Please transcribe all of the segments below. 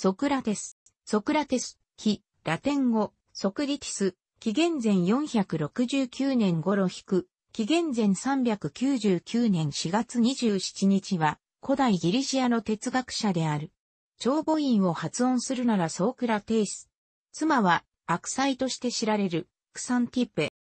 ソクラテス、ソクラテス、非、ラテン語、ソクリティス、紀元前469年頃引く、紀元前399年4月27日は、古代ギリシアの哲学者である。長母音を発音するならソークラテイス。妻は、悪妻として知られる、クサンティペ。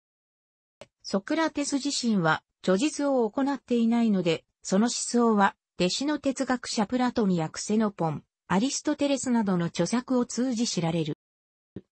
ソクラテス自身は、著述を行っていないので、その思想は、弟子の哲学者プラトニアクセノポン、アリストテレスなどの著作を通じ知られる。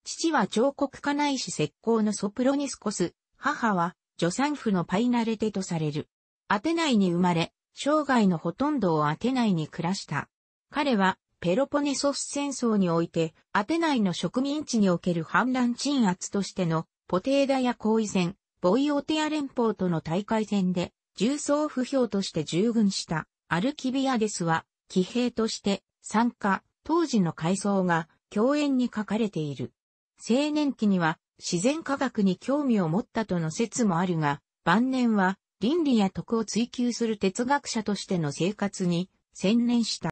父は彫刻家ないし石膏のソプロニスコス、母は助産婦のパイナレテとされる。アテナイに生まれ、生涯のほとんどをアテナイに暮らした。彼はペロポネソス戦争において、アテナイの植民地における反乱鎮圧としてのポテーダや行為戦、ボイオテア連邦との大会戦で、重装不評として従軍したアルキビアデスは、騎兵として参加、当時の階層が共演に書かれている。青年期には自然科学に興味を持ったとの説もあるが、晩年は倫理や徳を追求する哲学者としての生活に専念した。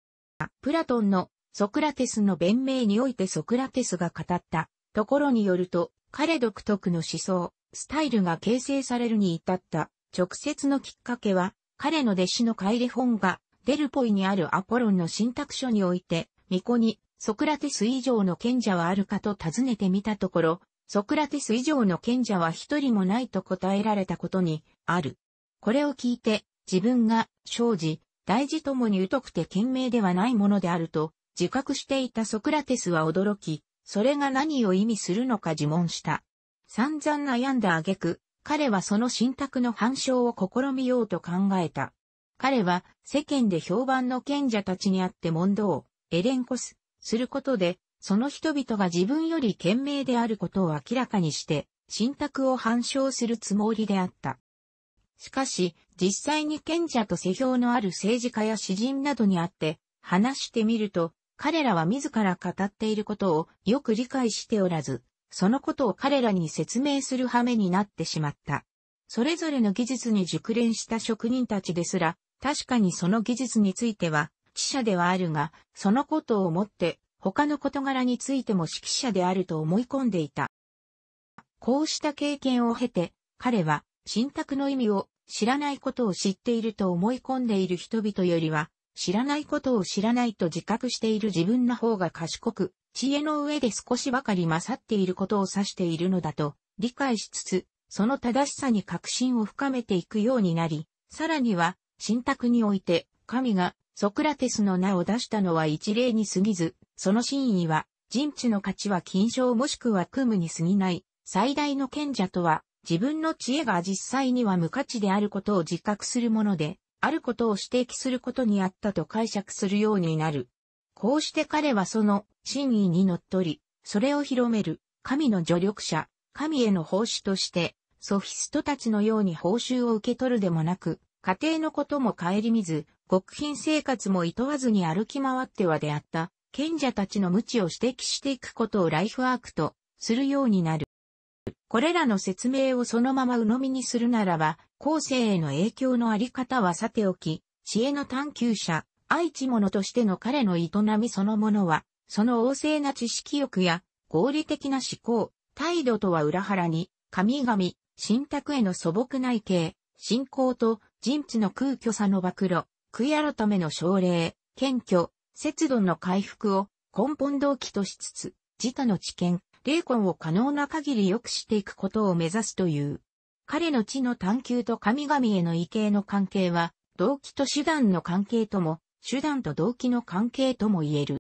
プラトンのソクラテスの弁明においてソクラテスが語ったところによると、彼独特の思想、スタイルが形成されるに至った直接のきっかけは、彼の弟子のカイレがデルポイにあるアポロンの信託書において、巫女に、ソクラテス以上の賢者はあるかと尋ねてみたところ、ソクラテス以上の賢者は一人もないと答えられたことに、ある。これを聞いて、自分が、生じ、大事ともに疎くて賢明ではないものであると、自覚していたソクラテスは驚き、それが何を意味するのか自問した。散々悩んだ挙句、彼はその信託の反証を試みようと考えた。彼は世間で評判の賢者たちにあって問答、エレンコス、することで、その人々が自分より賢明であることを明らかにして、信託を反証するつもりであった。しかし、実際に賢者と世評のある政治家や詩人などに会って、話してみると、彼らは自ら語っていることをよく理解しておらず、そのことを彼らに説明する羽目になってしまった。それぞれの技術に熟練した職人たちですら、確かにその技術については、知者ではあるが、そのことをもって、他の事柄についても指揮者であると思い込んでいた。こうした経験を経て、彼は、信託の意味を知らないことを知っていると思い込んでいる人々よりは、知らないことを知らないと自覚している自分の方が賢く、知恵の上で少しばかり勝っていることを指しているのだと理解しつつ、その正しさに確信を深めていくようになり、さらには信託において、神がソクラテスの名を出したのは一例に過ぎず、その真意は、人知の価値は金賞もしくは組むに過ぎない、最大の賢者とは、自分の知恵が実際には無価値であることを自覚するもので、あることを指摘することにあったと解釈するようになる。こうして彼はその真意にのっとり、それを広める、神の助力者、神への奉仕として、ソフィストたちのように報酬を受け取るでもなく、家庭のことも顧みず、極貧生活も厭わずに歩き回っては出会った、賢者たちの無知を指摘していくことをライフワークとするようになる。これらの説明をそのまま鵜呑みにするならば、後世への影響のあり方はさておき、知恵の探求者、愛知者としての彼の営みそのものは、その旺盛な知識欲や合理的な思考、態度とは裏腹に、神々、神託への素朴内見、信仰と人知の空虚さの暴露、悔い改めの奨励、謙虚、節度の回復を根本動機としつつ、自他の知見、霊魂を可能な限り良くしていくことを目指すという。彼の知の探求と神々への異形の関係は、動機と手段の関係とも、手段と動機の関係とも言える。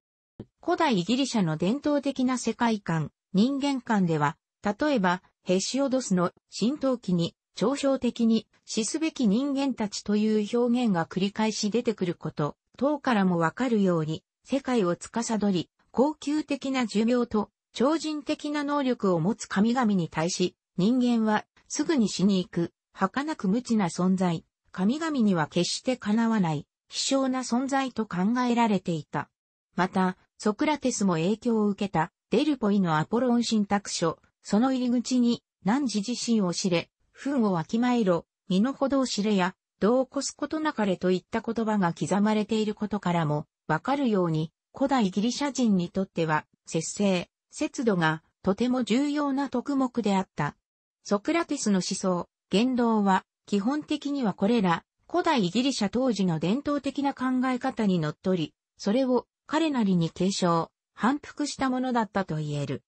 古代ギリシャの伝統的な世界観、人間観では、例えば、ヘシオドスの浸透記に、嘲笑的に死すべき人間たちという表現が繰り返し出てくること、等からもわかるように、世界を司り、高級的な寿命と超人的な能力を持つ神々に対し、人間はすぐに死に行く、儚く無知な存在、神々には決して叶わない、希少な存在と考えられていた。また、ソクラテスも影響を受けた、デルポイのアポロン信託書、その入り口に、何時自身を知れ、糞をわきまえろ、身の程を知れや、度を越すことなかれといった言葉が刻まれていることからも、わかるように、古代ギリシャ人にとっては、節制、節度が、とても重要な特目であった。ソクラテスの思想、言動は、基本的にはこれら、古代ギリシャ当時の伝統的な考え方にのっとり、それを彼なりに継承、反復したものだったと言える。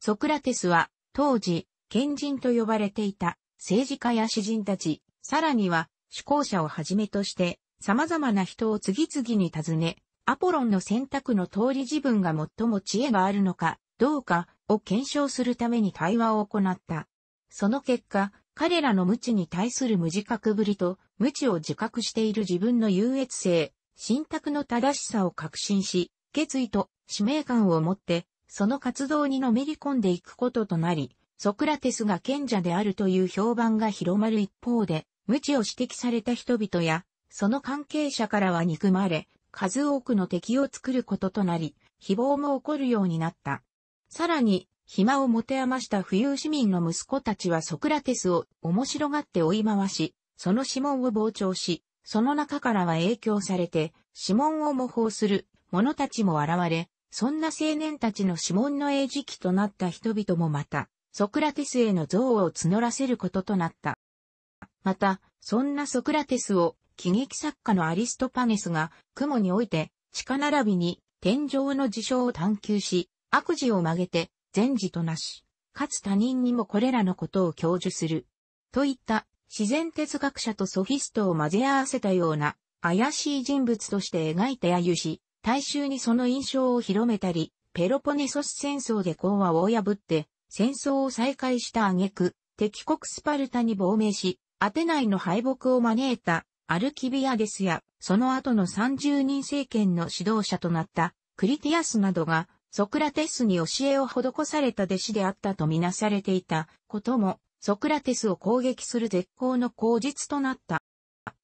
ソクラテスは、当時、賢人と呼ばれていた政治家や詩人たち、さらには主講者をはじめとして様々な人を次々に尋ね、アポロンの選択の通り自分が最も知恵があるのかどうかを検証するために対話を行った。その結果、彼らの無知に対する無自覚ぶりと、無知を自覚している自分の優越性、信託の正しさを確信し、決意と使命感を持って、その活動にのめり込んでいくこととなり、ソクラテスが賢者であるという評判が広まる一方で、無知を指摘された人々や、その関係者からは憎まれ、数多くの敵を作ることとなり、誹謗も起こるようになった。さらに、暇を持て余した富裕市民の息子たちはソクラテスを面白がって追い回し、その指紋を傍聴し、その中からは影響されて、指紋を模倣する者たちも現れ、そんな青年たちの指紋の餌食となった人々もまた、ソクラテスへの憎悪を募らせることとなった。また、そんなソクラテスを喜劇作家のアリストパネスが、雲において、地下並びに、天上の事象を探求し、悪事を曲げて、善事となし、かつ他人にもこれらのことを享受する。といった、自然哲学者とソフィストを混ぜ合わせたような、怪しい人物として描いて揶揄し、大衆にその印象を広めたり、ペロポネソス戦争で講和を破って、戦争を再開した挙句、敵国スパルタに亡命し、アテナイの敗北を招いたアルキビアデスや、その後の30人政権の指導者となったクリティアスなどが、ソクラテスに教えを施された弟子であったとみなされていたことも、ソクラテスを攻撃する絶好の口実となった。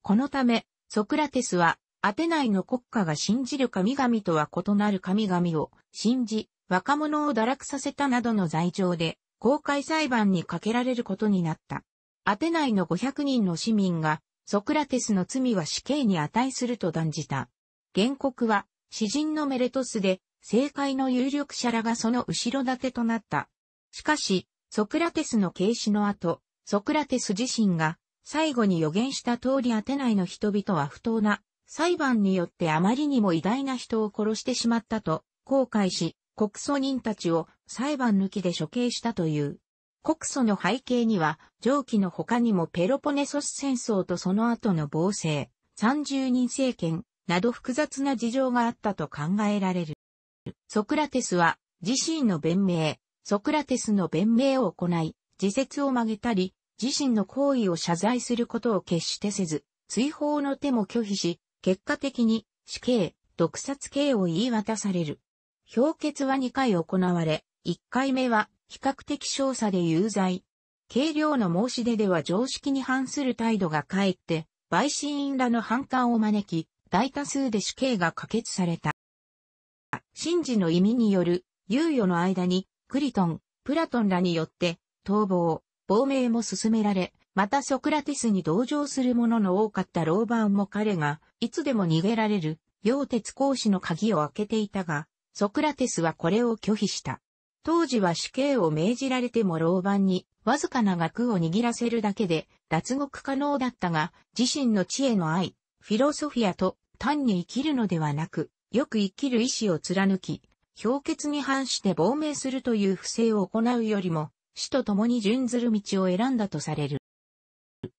このため、ソクラテスは、アテナイの国家が信じる神々とは異なる神々を信じ、若者を堕落させたなどの罪状で、公開裁判にかけられることになった。アテナイの500人の市民が、ソクラテスの罪は死刑に値すると断じた。原告は、詩人のメレトスで、政界の有力者らがその後ろ盾となった。しかし、ソクラテスの軽視の後、ソクラテス自身が、最後に予言した通りアテナイの人々は不当な、裁判によってあまりにも偉大な人を殺してしまったと、後悔し、告訴人たちを裁判抜きで処刑したという。告訴の背景には、上記の他にもペロポネソス戦争とその後の暴政、三十人政権など複雑な事情があったと考えられる。ソクラテスは自身の弁明、ソクラテスの弁明を行い、自説を曲げたり、自身の行為を謝罪することを決してせず、追放の手も拒否し、結果的に死刑、毒殺刑を言い渡される。評決は2回行われ、1回目は比較的少佐で有罪。軽量の申し出では常識に反する態度が返って、陪審員らの反感を招き、大多数で死刑が可決された。真事の意味による猶予の間に、クリトン、プラトンらによって、逃亡、亡命も進められ、またソクラテスに同情する者の多かった老ーも彼が、いつでも逃げられる、要鉄講師の鍵を開けていたが、ソクラテスはこれを拒否した。当時は死刑を命じられても老板にわずかな額を握らせるだけで脱獄可能だったが、自身の知恵の愛、フィロソフィアと単に生きるのではなく、よく生きる意志を貫き、氷結に反して亡命するという不正を行うよりも、死と共に準ずる道を選んだとされる。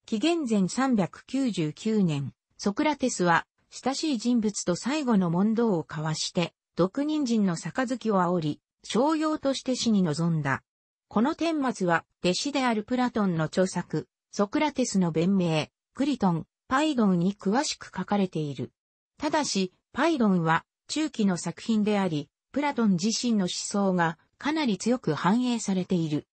紀元前399年、ソクラテスは親しい人物と最後の問答を交わして、毒人参の杯を煽り、商用として死に臨んだ。この顛末は、弟子であるプラトンの著作、ソクラテスの弁明、クリトン、パイドンに詳しく書かれている。ただし、パイドンは中期の作品であり、プラトン自身の思想がかなり強く反映されている。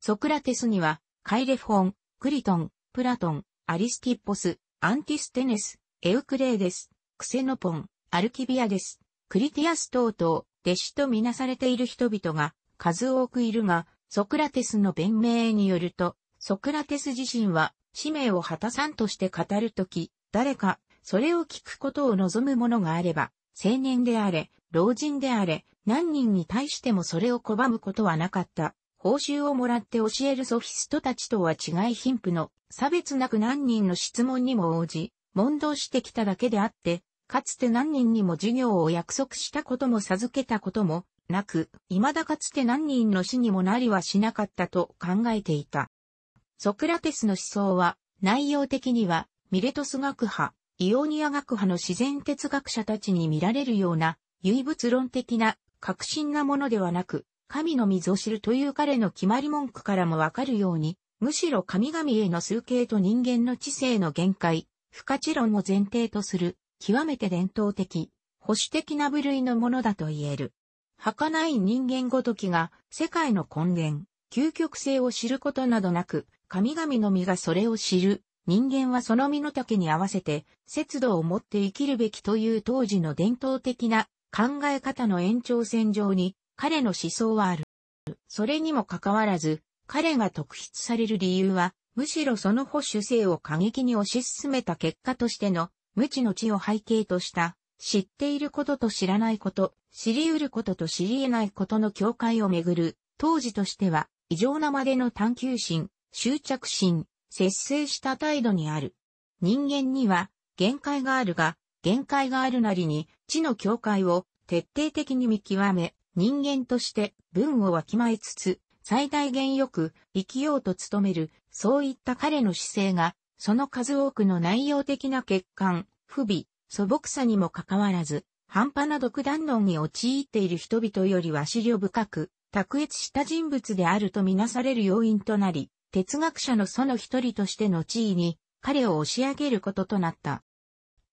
ソクラテスには、カイレフォン、クリトン、プラトン、アリスティッポス、アンティステネス、エウクレイデス、クセノポン、アルキビアです。クリティアス等々、弟子とみなされている人々が数多くいるが、ソクラテスの弁明によると、ソクラテス自身は使命を果たさんとして語るとき、誰かそれを聞くことを望む者があれば、青年であれ、老人であれ、何人に対してもそれを拒むことはなかった。報酬をもらって教えるソフィストたちとは違い貧富の差別なく何人の質問にも応じ、問答してきただけであって、かつて何人にも授業を約束したことも授けたこともなく、未だかつて何人の死にもなりはしなかったと考えていた。ソクラテスの思想は、内容的には、ミレトス学派、イオニア学派の自然哲学者たちに見られるような、唯物論的な、革新なものではなく、神の水を知るという彼の決まり文句からもわかるように、むしろ神々への崇敬と人間の知性の限界、不可知論を前提とする極めて伝統的、保守的な部類のものだと言える。儚い人間ごときが世界の根源、究極性を知ることなどなく、神々の身がそれを知る、人間はその身の丈に合わせて、節度を持って生きるべきという当時の伝統的な考え方の延長線上に彼の思想はある。それにもかかわらず、彼が特筆される理由は、むしろその保守性を過激に推し進めた結果としての無知の知を背景とした、知っていることと知らないこと、知り得ることと知り得ないことの境界をめぐる、当時としては、異常なまでの探求心、執着心、節制した態度にある。人間には、限界があるが、限界があるなりに、知の境界を徹底的に見極め、人間として文をわきまえつつ、最大限よく生きようと努める、そういった彼の姿勢がその数多くの内容的な欠陥、不備、素朴さにもかかわらず、半端な独断論に陥っている人々よりは資料深く、卓越した人物であるとみなされる要因となり、哲学者のその一人としての地位に、彼を押し上げることとなった。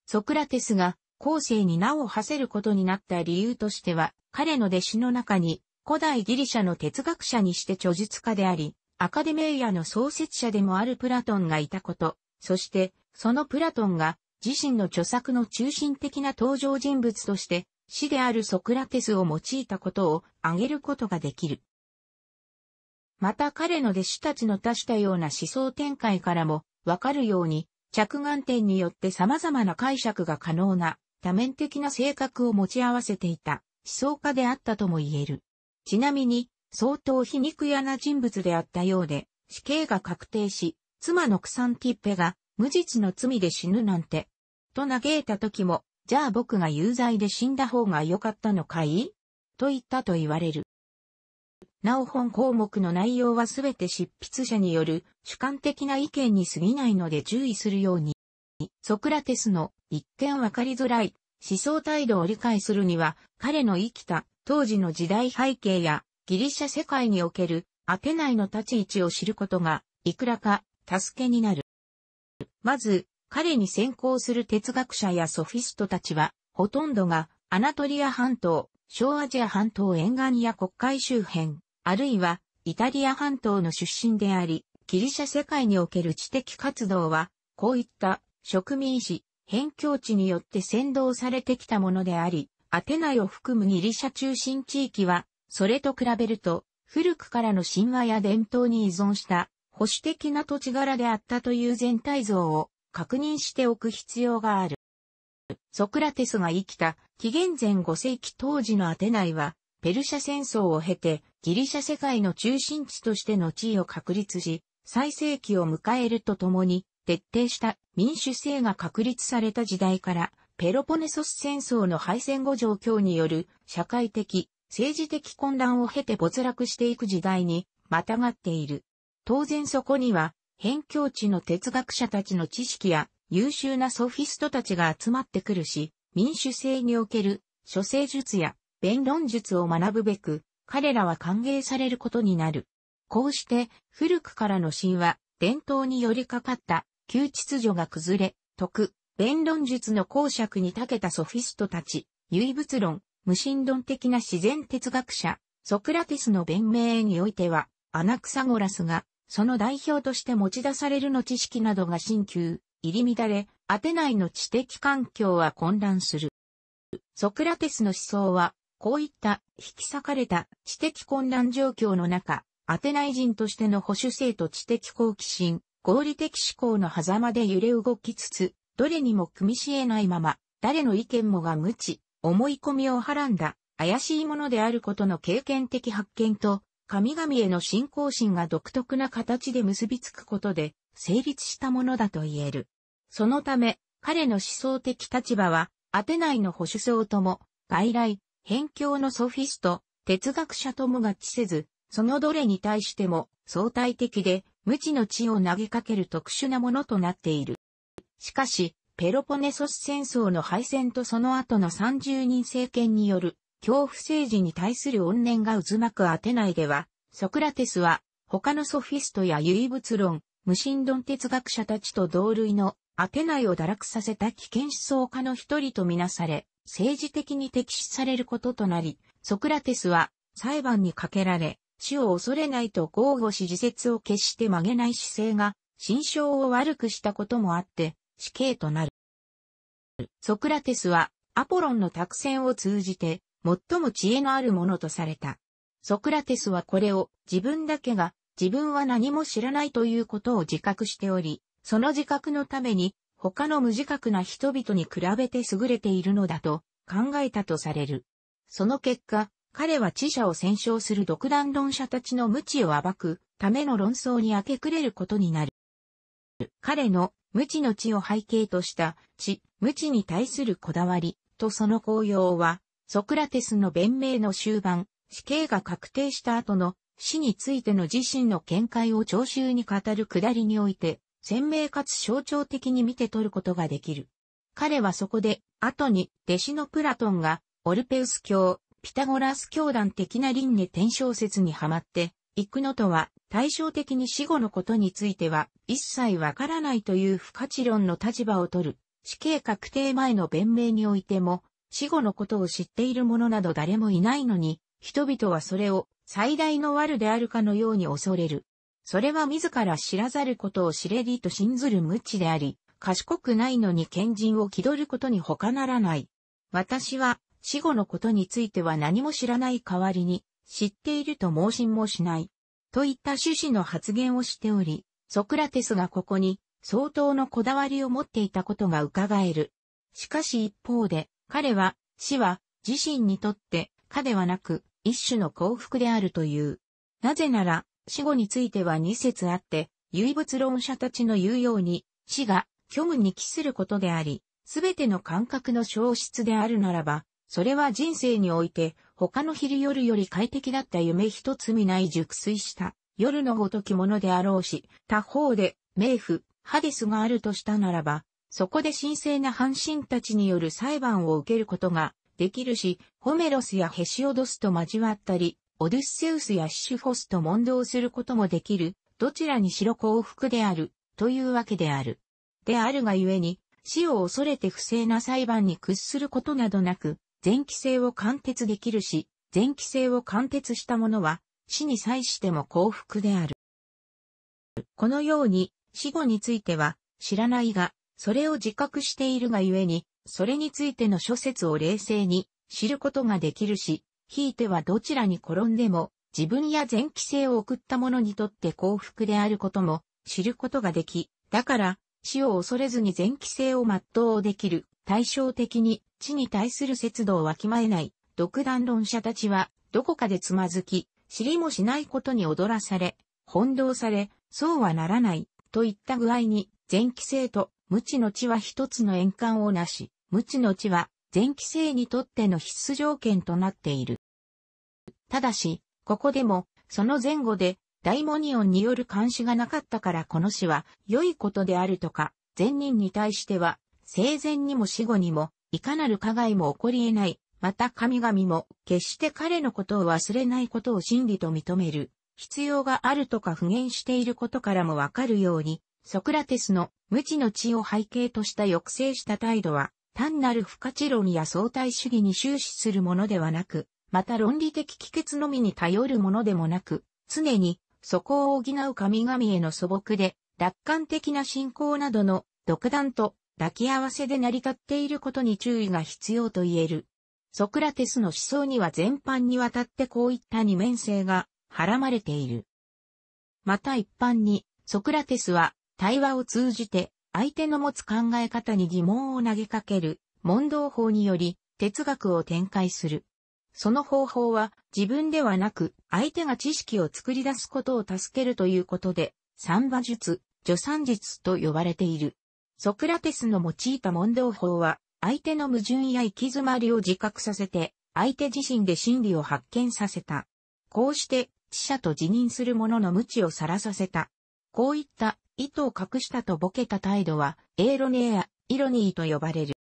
ソクラテスが後世に名を馳せることになった理由としては、彼の弟子の中に古代ギリシャの哲学者にして著述家であり、アカデメイアの創設者でもあるプラトンがいたこと、そしてそのプラトンが自身の著作の中心的な登場人物として死であるソクラテスを用いたことを挙げることができる。また彼の弟子たちの多種多様な思想展開からもわかるように着眼点によって様々な解釈が可能な多面的な性格を持ち合わせていた思想家であったとも言える。ちなみに相当皮肉屋な人物であったようで、死刑が確定し、妻のクサンティッペが無実の罪で死ぬなんて、と嘆いた時も、じゃあ僕が有罪で死んだ方が良かったのかいと言ったと言われる。なお本項目の内容はすべて執筆者による主観的な意見に過ぎないので注意するように。ソクラテスの一見わかりづらい思想態度を理解するには彼の生きた当時の時代背景やギリシャ世界におけるアテナイの立ち位置を知ることが、いくらか助けになる。まず、彼に先行する哲学者やソフィストたちは、ほとんどがアナトリア半島、小アジア半島沿岸や国会周辺、あるいはイタリア半島の出身であり、ギリシャ世界における知的活動は、こういった植民地、辺境地によって先導されてきたものであり、アテナイを含むギリシャ中心地域はそれと比べると、古くからの神話や伝統に依存した保守的な土地柄であったという全体像を確認しておく必要がある。ソクラテスが生きた紀元前5世紀当時のアテナイは、ペルシャ戦争を経てギリシャ世界の中心地としての地位を確立し、最盛期を迎えるとともに、徹底した民主制が確立された時代から、ペロポネソス戦争の敗戦後状況による社会的、政治的混乱を経て没落していく時代に、またがっている。当然そこには、辺境地の哲学者たちの知識や優秀なソフィストたちが集まってくるし、民主制における諸生術や弁論術を学ぶべく、彼らは歓迎されることになる。こうして古くからの神話、伝統によりかかった旧秩序が崩れ、徳、弁論術の公爵に長けたソフィストたち、唯物論、無神論的な自然哲学者、ソクラテスの弁明においては、アナクサゴラスが、その代表として持ち出されるの知識などが新旧、入り乱れ、アテナイの知的環境は混乱する。ソクラテスの思想は、こういった引き裂かれた知的混乱状況の中、アテナイ人としての保守性と知的好奇心、合理的思考の狭間で揺れ動きつつ、どれにも組みし得ないまま、誰の意見もが無知、思い込みをはらんだ、怪しいものであることの経験的発見と、神々への信仰心が独特な形で結びつくことで、成立したものだと言える。そのため、彼の思想的立場は、アテナイの保守層とも、外来、辺境のソフィスト、哲学者とも合致せず、そのどれに対しても相対的で無知の知を投げかける特殊なものとなっている。しかし、ペロポネソス戦争の敗戦とその後の30人政権による恐怖政治に対する怨念が渦巻くアテナイでは、ソクラテスは他のソフィストや唯物論、無神論哲学者たちと同類のアテナイを堕落させた危険思想家の一人とみなされ、政治的に敵視されることとなり、ソクラテスは裁判にかけられ、死を恐れないと豪語し自説を決して曲げない姿勢が、心象を悪くしたこともあって、死刑となる。ソクラテスはアポロンの託戦を通じて最も知恵のあるものとされた。ソクラテスはこれを自分だけが自分は何も知らないということを自覚しており、その自覚のために他の無自覚な人々に比べて優れているのだと考えたとされる。その結果、彼は知者を戦勝する独断論者たちの無知を暴くための論争に明け暮れることになる。彼の無知の地を背景とした知、無知に対するこだわりとその効用は、ソクラテスの弁明の終盤、死刑が確定した後の死についての自身の見解を聴衆に語るくだりにおいて、鮮明かつ象徴的に見て取ることができる。彼はそこで、後に弟子のプラトンが、オルペウス教、ピタゴラス教団的な輪廻転生説にはまって、行くのとは対照的に死後のことについては一切わからないという不可知論の立場を取る。死刑確定前の弁明においても死後のことを知っている者など誰もいないのに、人々はそれを最大の悪であるかのように恐れる。それは自ら知らざることを知れりと信ずる無知であり、賢くないのに賢人を気取ることに他ならない。私は死後のことについては何も知らない代わりに、知っていると盲信もしない。といった趣旨の発言をしており、ソクラテスがここに相当のこだわりを持っていたことが伺える。しかし一方で、彼は、死は自身にとってかではなく一種の幸福であるという。なぜなら、死後については二節あって、唯物論者たちの言うように、死が虚無に帰することであり、すべての感覚の消失であるならば、それは人生において他の昼夜より快適だった夢一つ見ない熟睡した夜のごときものであろうし、他方で、冥府、ハデスがあるとしたならば、そこで神聖な半身たちによる裁判を受けることができるし、ホメロスやヘシオドスと交わったり、オデュッセウスやシシフォスと問答することもできる、どちらにしろ幸福である、というわけである。であるがゆえに、死を恐れて不正な裁判に屈することなどなく、前期性を貫徹できるし、前期性を貫徹した者は、死に際しても幸福である。このように、死後については、知らないが、それを自覚しているがゆえに、それについての諸説を冷静に知ることができるし、ひいてはどちらに転んでも、自分や前期性を送った者にとって幸福であることも知ることができ、だから、死を恐れずに前期性を全うできる、対照的に、地に対する節度をわきまえない、独断論者たちは、どこかでつまずき、知りもしないことに踊らされ、翻弄され、そうはならない、といった具合に、前期性と無知の地は一つの円環をなし、無知の地は前期性にとっての必須条件となっている。ただし、ここでも、その前後で大モニオンによる監視がなかったからこの死は良いことであるとか、善人に対しては、生前にも死後にも、いかなる加害も起こり得ない。また神々も、決して彼のことを忘れないことを真理と認める。必要があるとか不言していることからもわかるように、ソクラテスの無知の知を背景とした抑制した態度は、単なる不可知論や相対主義に終始するものではなく、また論理的帰結のみに頼るものでもなく、常にそこを補う神々への素朴で、楽観的な信仰などの独断と抱き合わせで成り立っていることに注意が必要と言える。ソクラテスの思想には全般にわたってこういった二面性がはらまれている。また一般に、ソクラテスは対話を通じて相手の持つ考え方に疑問を投げかける問答法により哲学を展開する。その方法は自分ではなく相手が知識を作り出すことを助けるということで、三馬術、助産術と呼ばれている。ソクラテスの用いた問答法は、相手の矛盾や行き詰まりを自覚させて、相手自身で真理を発見させた。こうして、知者と辞任する者の無知をさらさせた。こういった、意図を隠したとぼけた態度は、エーロネア、イロニーと呼ばれる。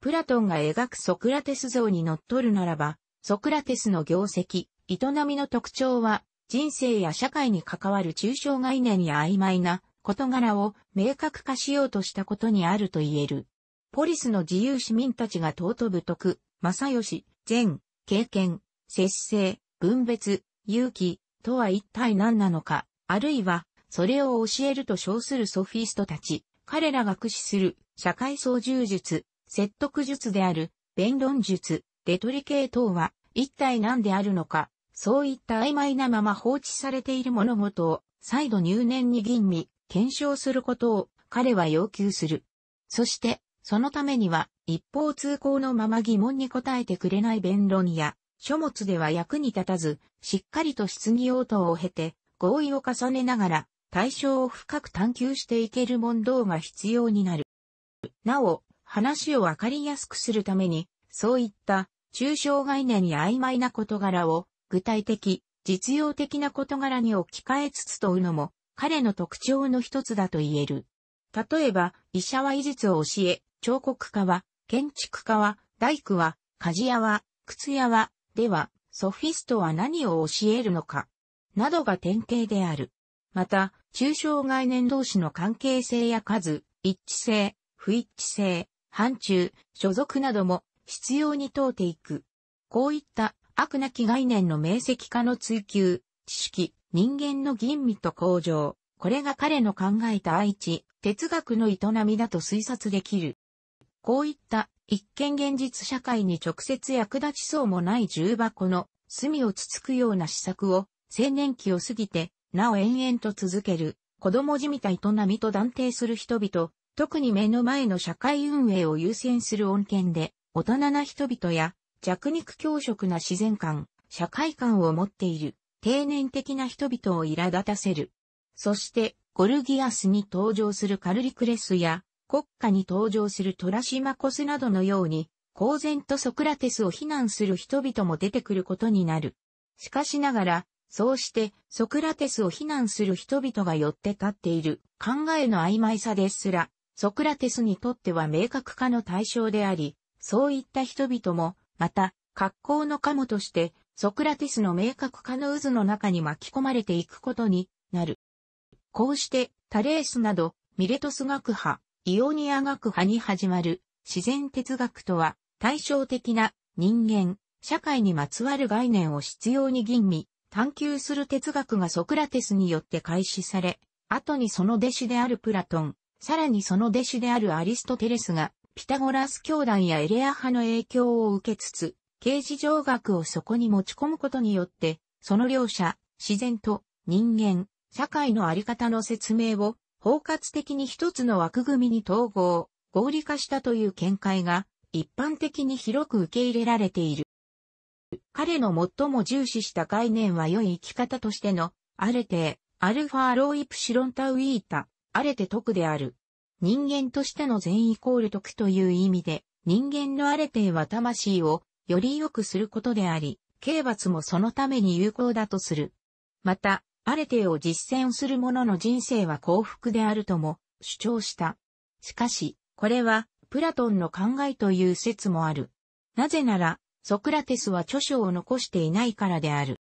プラトンが描くソクラテス像に則っるならば、ソクラテスの業績、営みの特徴は、人生や社会に関わる抽象概念や曖昧な事柄を明確化しようとしたことにあると言える。ポリスの自由市民たちが尊ぶ徳、正義、善、経験、節制、分別、勇気とは一体何なのか、あるいはそれを教えると称するソフィストたち、彼らが駆使する社会操縦術、説得術である、弁論術、レトリ系等は、一体何であるのか、そういった曖昧なまま放置されている物事を、再度入念に吟味、検証することを、彼は要求する。そして、そのためには、一方通行のまま疑問に答えてくれない弁論や、書物では役に立たず、しっかりと質疑応答を経て、合意を重ねながら、対象を深く探求していける問答が必要になる。なお、話をわかりやすくするために、そういった抽象概念や曖昧な事柄を具体的、実用的な事柄に置き換えつつ問うのも彼の特徴の一つだと言える。例えば、医者は医術を教え、彫刻家は、建築家は、大工は、鍛冶屋は、靴屋は、では、ソフィストは何を教えるのか、などが典型である。また、抽象概念同士の関係性や数、一致性、不一致性、範疇、所属なども必要に問うていく。こういった悪なき概念の明晰化の追求、知識、人間の吟味と向上、これが彼の考えた愛知、哲学の営みだと推察できる。こういった一見現実社会に直接役立ちそうもない重箱の隅をつつくような施策を青年期を過ぎてなお延々と続ける子供じみた営みと断定する人々特に目の前の社会運営を優先する恩恵で、大人な人々や弱肉強食な自然観、社会観を持っている定年的な人々を苛立たせる。そして、ゴルギアスに登場するカルリクレスや、国家に登場するトラシマコスなどのように、公然とソクラテスを非難する人々も出てくることになる。しかしながら、そうしてソクラテスを非難する人々が寄って立っている考えの曖昧さですら、ソクラテスにとっては明確化の対象であり、そういった人々も、また、格好のカモとして、ソクラテスの明確化の渦の中に巻き込まれていくことになる。こうして、タレースなど、ミレトス学派、イオニア学派に始まる自然哲学とは、対照的な人間、社会にまつわる概念を必要に吟味、探求する哲学がソクラテスによって開始され、後にその弟子であるプラトン、さらにその弟子であるアリストテレスが、ピタゴラス教団やエレア派の影響を受けつつ、形事上学をそこに持ち込むことによって、その両者、自然と人間、社会のあり方の説明を包括的に一つの枠組みに統合、合理化したという見解が一般的に広く受け入れられている。彼の最も重視した概念は良い生き方としての、アレテー、アルファロイプシロンタウイータ、あれて徳である。人間としての善イコール徳という意味で、人間のあれては魂をより良くすることであり、刑罰もそのために有効だとする。また、アレテを実践する者の人生は幸福であるとも主張した。しかし、これはプラトンの考えという説もある。なぜなら、ソクラテスは著書を残していないからである。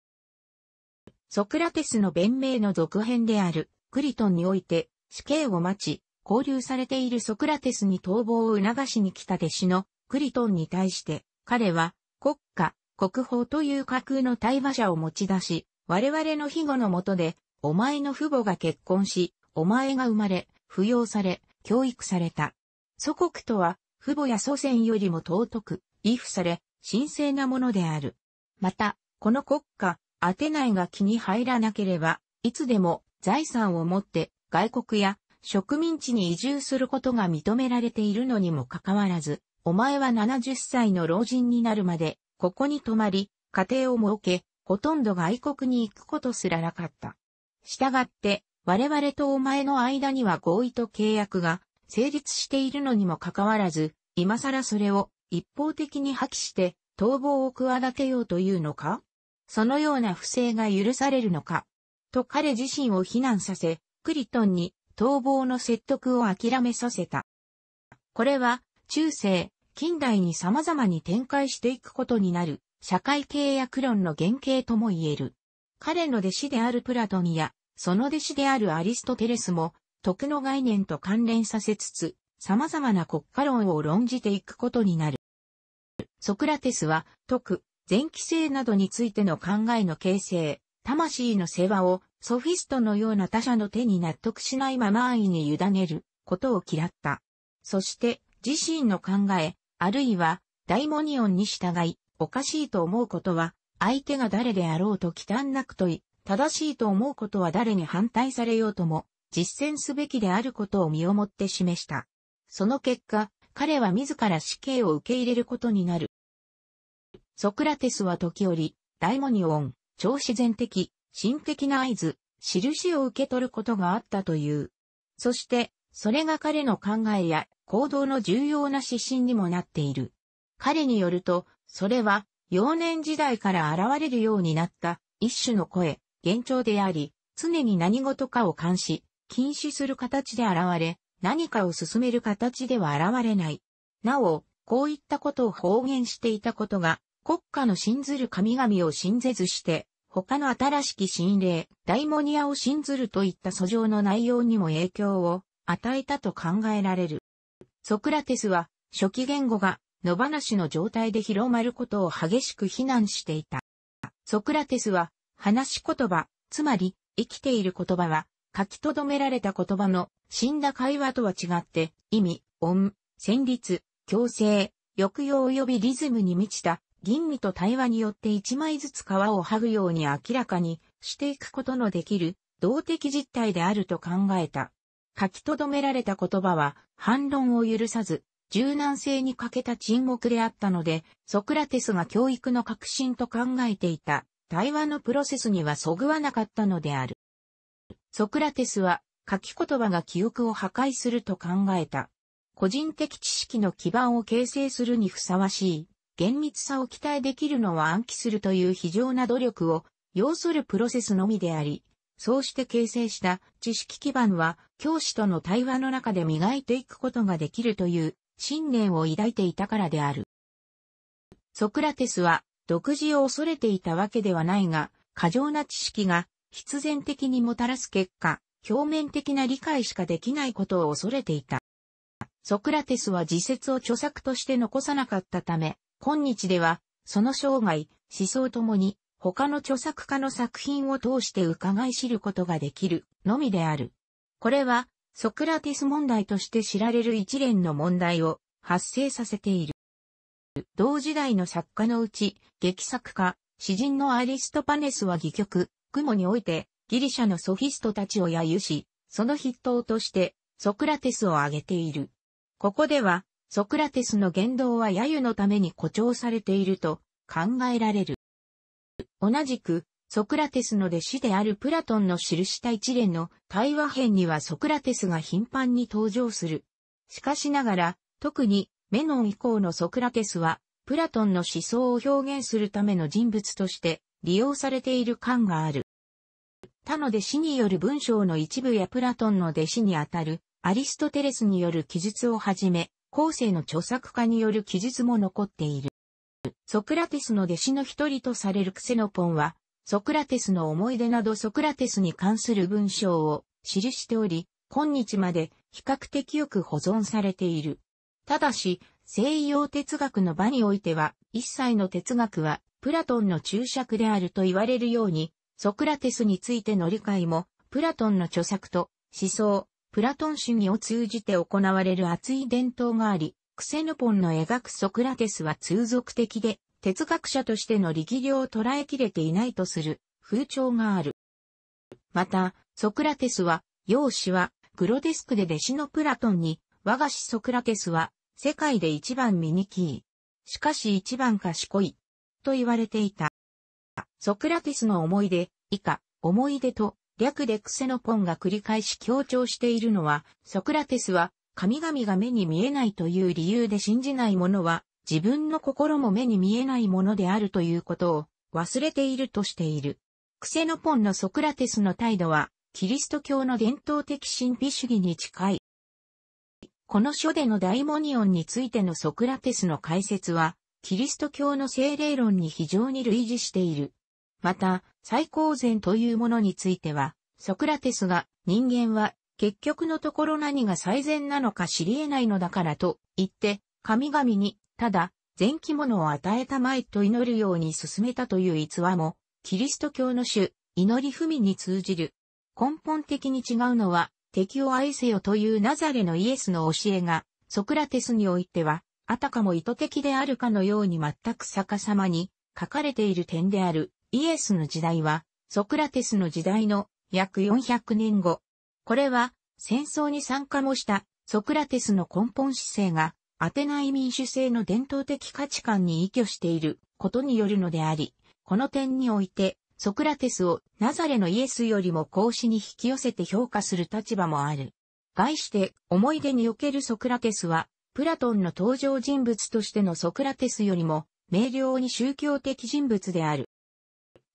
ソクラテスの弁明の続編であるクリトンにおいて、死刑を待ち、交流されているソクラテスに逃亡を促しに来た弟子のクリトンに対して、彼は国家、国宝という架空の対話者を持ち出し、我々の庇護の下で、お前の父母が結婚し、お前が生まれ、扶養され、教育された。祖国とは、父母や祖先よりも尊く、依附され、神聖なものである。また、この国家、アテナイが気に入らなければ、いつでも財産を持って外国や植民地に移住することが認められているのにもかかわらず、お前は70歳の老人になるまで、ここに泊まり、家庭を設け、ほとんど外国に行くことすらなかった。したがって、我々とお前の間には合意と契約が成立しているのにもかかわらず、今更それを一方的に破棄して逃亡を企てようというのかそのような不正が許されるのかと彼自身を非難させ、クリトンに逃亡の説得を諦めさせた。これは中世、近代に様々に展開していくことになる社会契約論の原型とも言える。彼の弟子であるプラトンや、その弟子であるアリストテレスも、徳の概念と関連させつつ、様々な国家論を論じていくことになる。ソクラテスは、徳、前期性などについての考えの形成、魂の世話をソフィストのような他者の手に納得しないまま安易に委ねることを嫌った。そして自身の考え、あるいはダイモニオンに従い、おかしいと思うことは相手が誰であろうと忌憚なく問い、正しいと思うことは誰に反対されようとも実践すべきであることを身をもって示した。その結果、彼は自ら死刑を受け入れることになる。ソクラテスは時折、ダイモニオン、超自然的、神的な合図、印を受け取ることがあったという。そして、それが彼の考えや行動の重要な指針にもなっている。彼によると、それは幼年時代から現れるようになった一種の声、幻聴であり、常に何事かを監視、禁止する形で現れ、何かを進める形では現れない。なお、こういったことを方言していたことが、国家の信ずる神々を信ぜずして、他の新しき神霊、大モニアを信ずるといった訴状の内容にも影響を与えたと考えられる。ソクラテスは、初期言語が野放しの状態で広まることを激しく非難していた。ソクラテスは、話し言葉、つまり、生きている言葉は、書き留められた言葉の死んだ会話とは違って、意味、音、旋律、強制、抑揚及びリズムに満ちた吟味と対話によって一枚ずつ皮を剥ぐように明らかにしていくことのできる動的実態であると考えた。書き留められた言葉は反論を許さず、柔軟性に欠けた沈黙であったので、ソクラテスが教育の革新と考えていた対話のプロセスにはそぐわなかったのである。ソクラテスは書き言葉が記憶を破壊すると考えた。個人的知識の基盤を形成するにふさわしい厳密さを期待できるのは暗記するという非常な努力を要するプロセスのみであり、そうして形成した知識基盤は教師との対話の中で磨いていくことができるという信念を抱いていたからである。ソクラテスは独自を恐れていたわけではないが、過剰な知識が必然的にもたらす結果、表面的な理解しかできないことを恐れていた。ソクラテスは自説を著作として残さなかったため、今日では、その生涯、思想ともに、他の著作家の作品を通して伺い知ることができる、のみである。これは、ソクラティス問題として知られる一連の問題を発生させている。同時代の作家のうち、劇作家、詩人のアリストパネスは戯曲、雲において、ギリシャのソフィストたちを揶揄し、その筆頭として、ソクラテスを挙げている。ここでは、ソクラテスの言動は揶揄のために誇張されていると考えられる。同じく、ソクラテスの弟子であるプラトンの記した一連の対話編にはソクラテスが頻繁に登場する。しかしながら、特にメノン以降のソクラテスは、プラトンの思想を表現するための人物として利用されている感がある。他の弟子による文章の一部やプラトンの弟子にあたるアリストテレスによる記述をはじめ、後世の著作家による記述も残っている。ソクラテスの弟子の一人とされるクセノポンは、ソクラテスの思い出などソクラテスに関する文章を記しており、今日まで比較的よく保存されている。ただし、西洋哲学の場においては、一切の哲学は、プラトンの注釈であると言われるように、ソクラテスについての理解も、プラトンの著作と、思想、プラトン主義を通じて行われる熱い伝統があり、クセノポンの描くソクラテスは通俗的で、哲学者としての力量を捉えきれていないとする風潮がある。また、ソクラテスは、容姿は、グロテスクで弟子のプラトンに、我が子ソクラテスは、世界で一番醜い。しかし一番賢い。と言われていた。ソクラテスの思い出、以下、思い出と略でクセノポンが繰り返し強調しているのは、ソクラテスは神々が目に見えないという理由で信じないものは、自分の心も目に見えないものであるということを忘れているとしている。クセノポンのソクラテスの態度は、キリスト教の伝統的神秘主義に近い。この書でのダイモニオンについてのソクラテスの解説は、キリスト教の精霊論に非常に類似している。また、最高善というものについては、ソクラテスが人間は結局のところ何が最善なのか知り得ないのだからと言って、神々にただ善気者を与えたまえと祈るように進めたという逸話も、キリスト教の主、祈りみに通じる。根本的に違うのは、敵を愛せよというナザレのイエスの教えが、ソクラテスにおいては、あたかも意図的であるかのように全く逆さまに書かれている点である。イエスの時代は、ソクラテスの時代の約400年後。これは、戦争に参加もしたソクラテスの根本姿勢が、アテナイ民主制の伝統的価値観に依拠していることによるのであり、この点において、ソクラテスをナザレのイエスよりも孔子に引き寄せて評価する立場もある。概して思い出におけるソクラテスは、プラトンの登場人物としてのソクラテスよりも明瞭に宗教的人物である。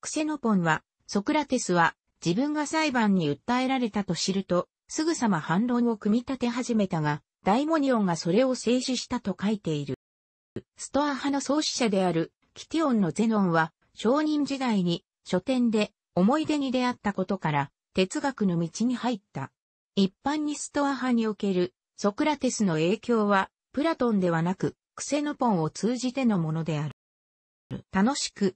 クセノポンは、ソクラテスは自分が裁判に訴えられたと知ると、すぐさま反論を組み立て始めたが、ダイモニオンがそれを制止したと書いている。ストア派の創始者であるキティオンのゼノンは、商人時代に書店で思い出に出会ったことから、哲学の道に入った。一般にストア派におけるソクラテスの影響は、プラトンではなく、クセノポンを通じてのものである。楽しく、